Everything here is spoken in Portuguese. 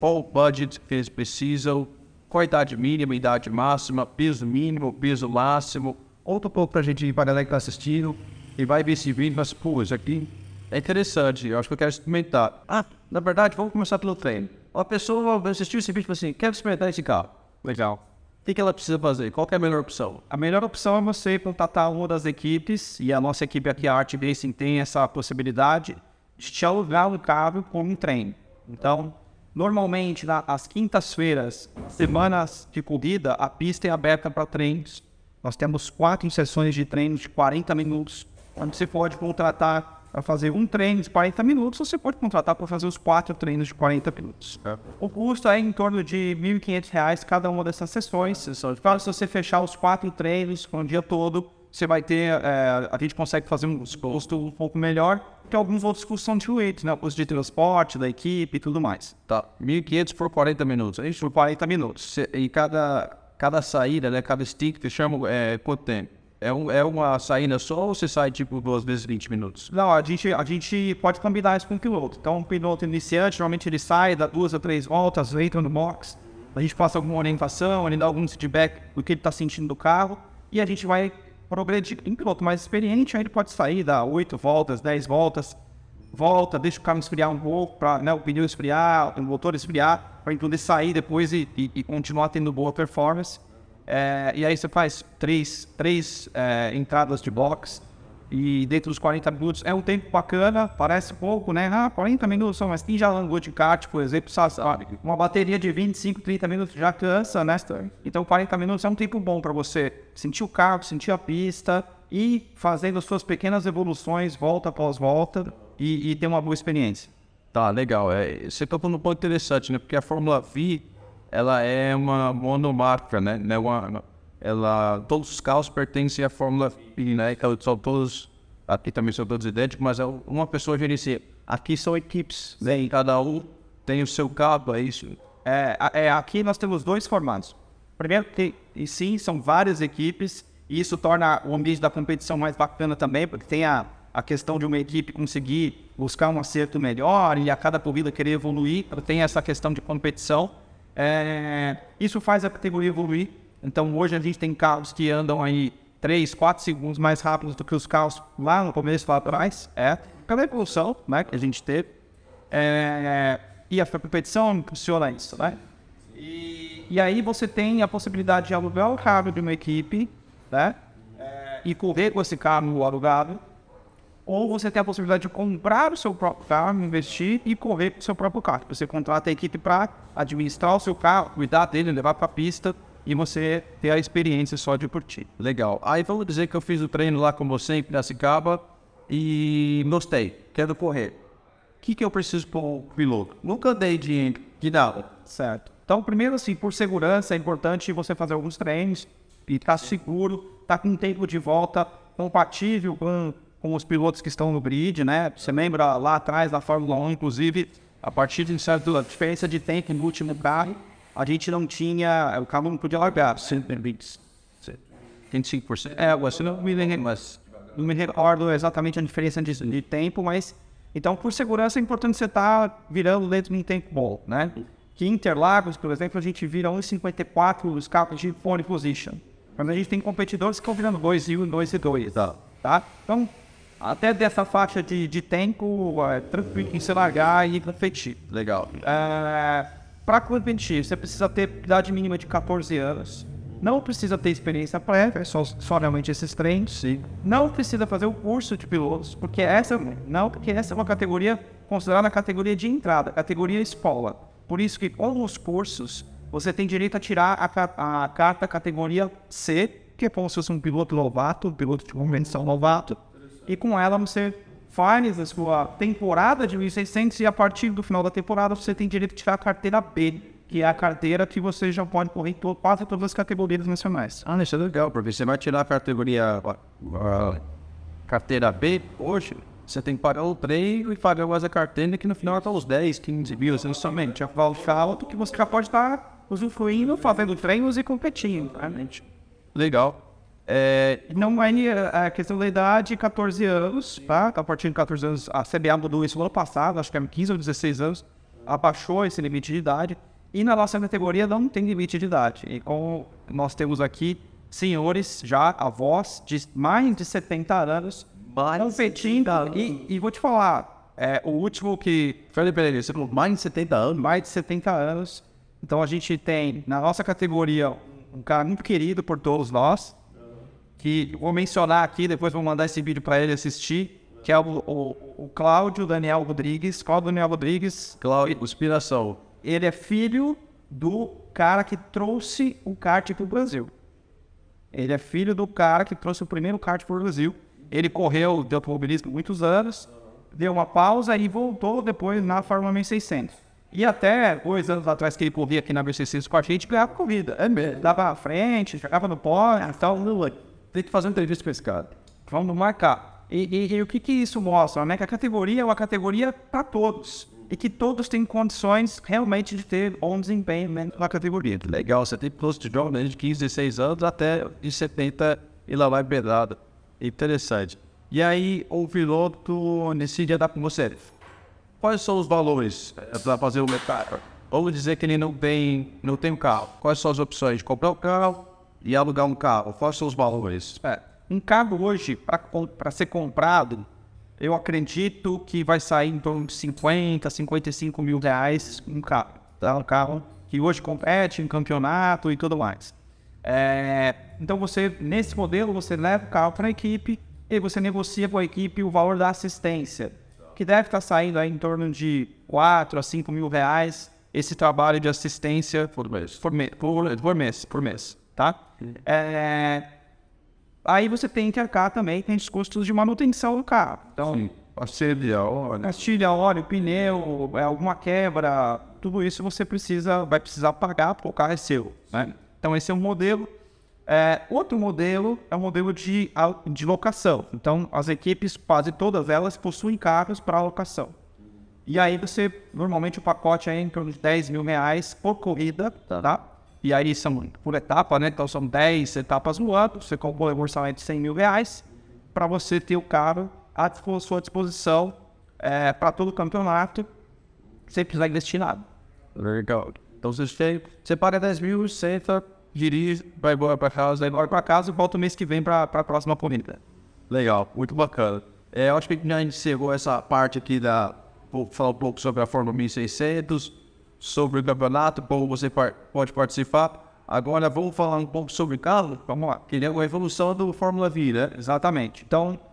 qual o budget que eles precisam, qual a idade mínima, idade máxima, peso mínimo, peso máximo. Outro pouco para a gente, para a galera que está assistindo e vai ver esse vídeo, mas, pô, isso aqui é interessante, eu acho que eu quero experimentar. Ah, na verdade, vamos começar pelo treino. Uma pessoa assistiu esse vídeo e falou assim, quero experimentar esse carro. Legal. O que, ela precisa fazer? Qual é a melhor opção? A melhor opção é você contatar uma das equipes, e a nossa equipe aqui, a Art Racing, tem essa possibilidade de te alugar o carro como um treino. Então, Normalmente, nas quintas-feiras, semanas de corrida, a pista é aberta para treinos. Nós temos quatro sessões de treinos de 40 minutos, onde você pode contratar para fazer um treino de 40 minutos, ou você pode contratar para fazer os quatro treinos de 40 minutos. É. O custo é em torno de R$ 1.500 cada uma dessas sessões. Claro, se você fechar os quatro treinos com é o dia todo, você vai ter, é, a gente consegue fazer um custo um pouco melhor, que alguns outros custam são de 8, né? custo de transporte, da equipe e tudo mais. Tá. 1.500 por 40 minutos, é isso? Por 40 minutos. e cada, cada saída, né? Cada stick, você chama é, quanto tempo? É, um, é uma saída só ou você sai tipo duas vezes 20 minutos? Não, a gente, a gente pode combinar isso com o piloto. Então, o piloto iniciante, normalmente ele sai, dá duas a três voltas, entra no box, a gente passa alguma orientação, ele dá algum feedback do que ele está sentindo do carro e a gente vai progredir em piloto mais experiente, aí ele pode sair, dar 8 voltas, 10 voltas, volta, deixa o carro esfriar um pouco, para né, o pneu esfriar, o motor esfriar, para poder sair depois e, e, e, continuar tendo boa performance. É, e aí você faz três, três é, entradas de box, e dentro dos 40 minutos é um tempo bacana, parece pouco, né? Ah, 40 minutos, mas quem já langou de kart, por exemplo, sabe? Uma bateria de 25, 30 minutos já cansa, né? Então 40 minutos é um tempo bom para você sentir o carro, sentir a pista e fazendo as suas pequenas evoluções, volta após volta e, e ter uma boa experiência. Tá, legal. É, você tocou num ponto interessante, né? Porque a Fórmula V, ela é uma monomarca, né? É uma, ela, todos os carros pertencem à Fórmula E, né? Então são todos, aqui também são todos idênticos, mas é uma pessoa gerencia. Aqui são equipes, né? Cada um tem o seu carro, é isso. É, é, aqui nós temos dois formatos. Primeiro, que, e sim, são várias equipes, e isso torna o ambiente da competição mais bacana também, porque tem a, a questão de uma equipe conseguir buscar um acerto melhor e a cada corrida querer evoluir, tem essa questão de competição. É, isso faz a categoria evoluir então hoje a gente tem carros que andam aí 3, 4 segundos mais rápidos do que os carros lá no começo, lá atrás. É, pela evolução né, que a gente teve. É, e a competição impulsiona isso, né? E, e aí você tem a possibilidade de alugar o carro de uma equipe, né? E correr com esse carro alugado. Ou você tem a possibilidade de comprar o seu próprio carro, investir e correr com o seu próprio carro. Você contrata a equipe para administrar o seu carro, cuidar dele, levar para a pista e você ter a experiência só de curtir. Legal. Aí vamos dizer que eu fiz o treino lá com você em Piracicaba e gostei, quero correr. O que, que eu preciso para o piloto? Nunca andei de, de Certo. Então, primeiro assim, por segurança, é importante você fazer alguns treinos e estar tá seguro, estar tá com um tempo de volta compatível com, com os pilotos que estão no grid, né? Você lembra lá atrás da Fórmula 1, inclusive, a partir de certa diferença de tempo no último carro, a gente não tinha, o carro não podia largar 125%. É, você não me lembro, mas não me recordo exatamente a diferença de, de, tempo, mas então por segurança é importante você estar tá virando dentro de um tempo bom, né? Que Interlagos, por exemplo, a gente vira 1,54 os carros de pole position. quando a gente tem competidores que estão virando 2 e 2 e 2, tá? Então, até dessa faixa de, de tempo, é tranquilo em se largar e competir. Legal. É, para competir, você precisa ter idade mínima de 14 anos. Não precisa ter experiência prévia, só, só realmente esses treinos Sim. Não precisa fazer o curso de pilotos, porque essa não, porque essa é uma categoria considerada a categoria de entrada, categoria escola. Por isso que com os cursos você tem direito a tirar a, a carta categoria C, que é como se fosse um piloto novato, um piloto de convenção novato, e com ela você faz a sua temporada de 1.600 e a partir do final da temporada você tem direito de tirar a carteira B, que é a carteira que você já pode correr em quase todas as categorias nacionais. Ah, isso é legal, porque você vai tirar a categoria uh, carteira B hoje, você tem que pagar o treino e pagar as a carteira, que no final está uns 10, 15 mil, não assim, somente. valor alto que você já pode estar usufruindo, fazendo treinos e competindo. Realmente. Né? Legal. É, não é a questão da idade, 14 anos, tá? A partir de 14 anos, a CBA mudou isso no ano passado, acho que é 15 ou 16 anos, abaixou esse limite de idade. E na nossa categoria não tem limite de idade. E como nós temos aqui senhores já, avós, de mais de 70 anos, mais competindo. Anos. E, e, vou te falar, é, o último que. Felipe Pereira, você falou mais de 70 anos? Mais de 70 anos. Então a gente tem, na nossa categoria, um cara muito querido por todos nós, que vou mencionar aqui, depois vou mandar esse vídeo para ele assistir, que é o, o, o Cláudio Daniel Rodrigues. Cláudio Daniel Rodrigues. Cláudio Inspiração. Ele é filho do cara que trouxe o kart para o Brasil. Ele é filho do cara que trouxe o primeiro kart para o Brasil. Ele correu de automobilismo muitos anos, deu uma pausa e voltou depois na Fórmula 1600. E até dois anos atrás que ele corria aqui na BCC com a gente, ganhava corrida. É dava à frente, jogava no pó, então tem que fazer uma entrevista com esse cara. Vamos marcar. E, e, e o que, que isso mostra? Né? Que a categoria é uma categoria para todos. E que todos têm condições realmente de ter um desempenho né, na categoria. Legal, você tem posto de jovens de 15, 16 anos até de 70 e lá vai pedrada. Interessante. E aí o piloto decide dá com você. Quais são os valores eh, para fazer o mercado? Vamos dizer que ele não tem, não tem um carro. Quais são as opções? Comprar o um carro, e alugar um carro? Quais são os valores? É, um carro hoje, para ser comprado, eu acredito que vai sair em torno de 50, 55 mil reais um carro. Tá? Um carro que hoje compete em campeonato e tudo mais. É, então você, nesse modelo, você leva o carro para a equipe e você negocia com a equipe o valor da assistência, que deve estar tá saindo aí em torno de 4 a 5 mil reais esse trabalho de assistência por mês. Por, me, por, por mês, por mês tá? É... Aí você tem que arcar também tem os custos de manutenção do carro. Então, Sim. Pastilha, óleo. Pastilha, óleo, pneu, é, alguma quebra, tudo isso você precisa, vai precisar pagar porque o carro é seu. Né? Então esse é um modelo. É, outro modelo é o modelo de, de locação. Então as equipes, quase todas elas, possuem carros para locação. E aí você, normalmente o pacote é em torno de 10 mil reais por corrida, tá? tá? E aí são por etapa, né? Então são 10 etapas no ano. Você compõe um orçamento de 100 mil reais para você ter o carro à sua disposição é, para todo o campeonato, sem precisar investir nada. Legal. Então você, tem, você paga 10 mil, senta, dirige, vai embora para casa, vai embora para casa e volta o mês que vem para a próxima corrida. Legal, muito bacana. É, eu acho que a gente encerrou essa parte aqui da. Vou falar um pouco sobre a Fórmula 1600 sobre o campeonato, como você pode participar. Agora vamos falar um pouco sobre o carro. Vamos lá, que ele é a evolução do Fórmula V, né? Exatamente. Então,